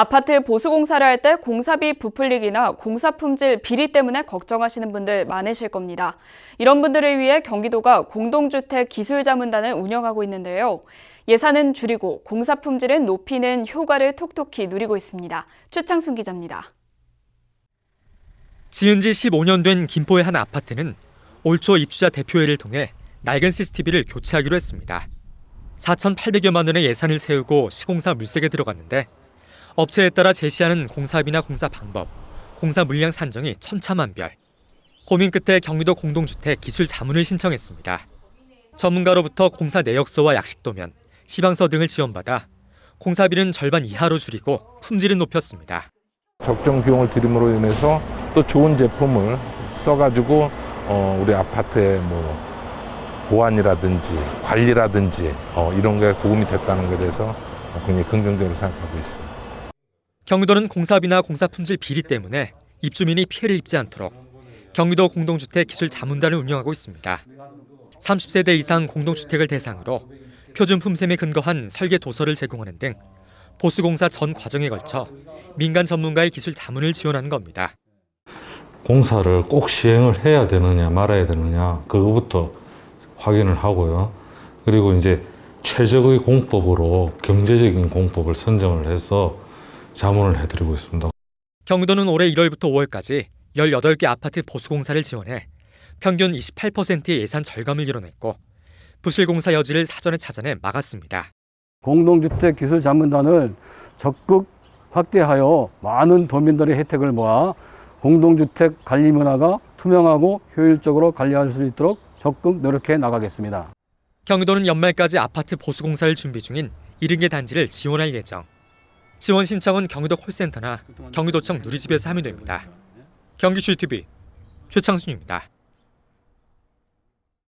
아파트 보수공사를 할 때 공사비 부풀리기나 공사 품질 비리 때문에 걱정하시는 분들 많으실 겁니다. 이런 분들을 위해 경기도가 공동주택 기술자문단을 운영하고 있는데요. 예산은 줄이고 공사 품질은 높이는 효과를 톡톡히 누리고 있습니다. 최창순 기자입니다. 지은 지 15년 된 김포의 한 아파트는 올초 입주자 대표회를 통해 낡은 CCTV를 교체하기로 했습니다. 4,800여만 원의 예산을 세우고 시공사 물색에 들어갔는데 업체에 따라 제시하는 공사비나 공사 방법, 공사 물량 산정이 천차만별. 고민 끝에 경기도 공동주택 기술 자문을 신청했습니다. 전문가로부터 공사 내역서와 약식도면, 시방서 등을 지원받아 공사비는 절반 이하로 줄이고 품질은 높였습니다. 적정 비용을 들임으로 인해서 또 좋은 제품을 써가지고 어, 우리 아파트의 뭐 보안이라든지 관리라든지 어, 이런 게 도움이 됐다는 것에 대해서 굉장히 긍정적으로 생각하고 있습니다. 경기도는 공사비나 공사품질 비리 때문에 입주민이 피해를 입지 않도록 경기도 공동주택 기술 자문단을 운영하고 있습니다. 30세대 이상 공동주택을 대상으로 표준 품셈에 근거한 설계 도서를 제공하는 등 보수공사 전 과정에 걸쳐 민간 전문가의 기술 자문을 지원하는 겁니다. 공사를 꼭 시행을 해야 되느냐 말아야 되느냐 그거부터 확인을 하고요. 그리고 이제 최적의 공법으로 경제적인 공법을 선정을 해서 자문을 해드리고 있습니다. 경기도는 올해 1월부터 5월까지 18개 아파트 보수공사를 지원해 평균 28%의 예산 절감을 이뤄냈고 부실공사 여지를 사전에 찾아내 막았습니다. 공동주택 기술 자문단을 적극 확대하여 많은 도민들의 혜택을 모아 공동주택 관리 문화가 투명하고 효율적으로 관리할 수 있도록 적극 노력해 나가겠습니다. 경기도는 연말까지 아파트 보수공사를 준비 중인 70개 단지를 지원할 예정. 지원 신청은 경기도 콜센터나 경기도청 누리집에서 하면 됩니다. 경기슈 TV 최창순입니다.